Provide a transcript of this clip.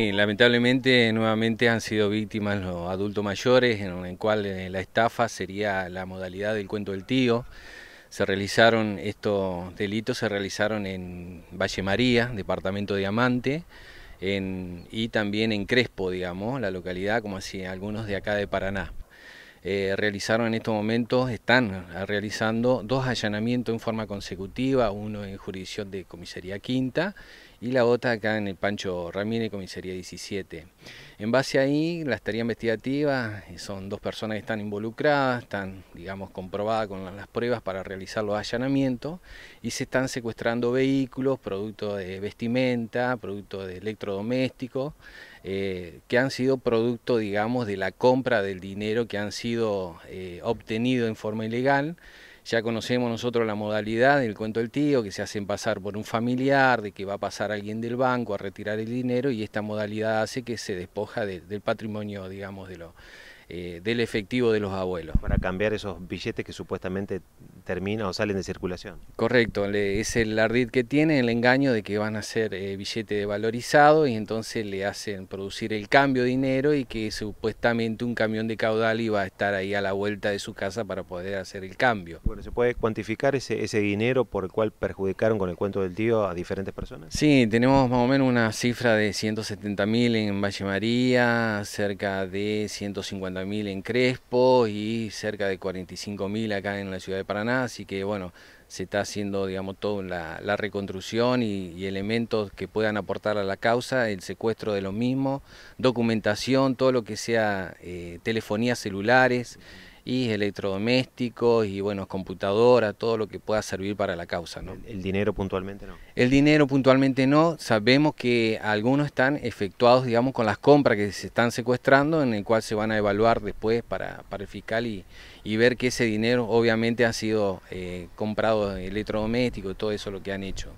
Sí, lamentablemente nuevamente han sido víctimas los adultos mayores, en el cual eh, la estafa sería la modalidad del cuento del tío. Se realizaron estos delitos, se realizaron en Valle María, departamento Diamante, Amante, y también en Crespo, digamos, la localidad, como así algunos de acá de Paraná. Eh, realizaron en estos momentos, están eh, realizando dos allanamientos en forma consecutiva, uno en jurisdicción de comisaría quinta y la otra acá en el Pancho Ramírez, comisaría 17. En base a ahí, las tareas investigativas eh, son dos personas que están involucradas, están, digamos, comprobadas con las pruebas para realizar los allanamientos y se están secuestrando vehículos, productos de vestimenta, productos de electrodomésticos, eh, que han sido producto, digamos, de la compra del dinero que han sido eh, obtenido en forma ilegal. Ya conocemos nosotros la modalidad del cuento del tío, que se hacen pasar por un familiar, de que va a pasar alguien del banco a retirar el dinero y esta modalidad hace que se despoja del patrimonio, digamos, de lo, eh, del efectivo de los abuelos. Para cambiar esos billetes que supuestamente termina o salen de circulación. Correcto, es el red que tiene el engaño de que van a ser eh, billete valorizado y entonces le hacen producir el cambio de dinero y que supuestamente un camión de caudal iba a estar ahí a la vuelta de su casa para poder hacer el cambio. Bueno, ¿se puede cuantificar ese, ese dinero por el cual perjudicaron con el cuento del tío a diferentes personas? Sí, tenemos más o menos una cifra de 170 mil en Valle María, cerca de 150 mil en Crespo y cerca de 45 mil acá en la ciudad de Paraná así que bueno, se está haciendo digamos toda la, reconstrucción y, elementos que puedan aportar a la causa, el secuestro de los mismos, documentación, todo lo que sea eh, telefonías celulares y electrodomésticos y bueno, computadoras, todo lo que pueda servir para la causa. ¿no? ¿El, dinero puntualmente no? El dinero puntualmente no. Sabemos que algunos están efectuados, digamos, con las compras que se están secuestrando, en el cual se van a evaluar después para, para el fiscal y, y ver que ese dinero obviamente ha sido eh, comprado electrodoméstico, todo eso lo que han hecho.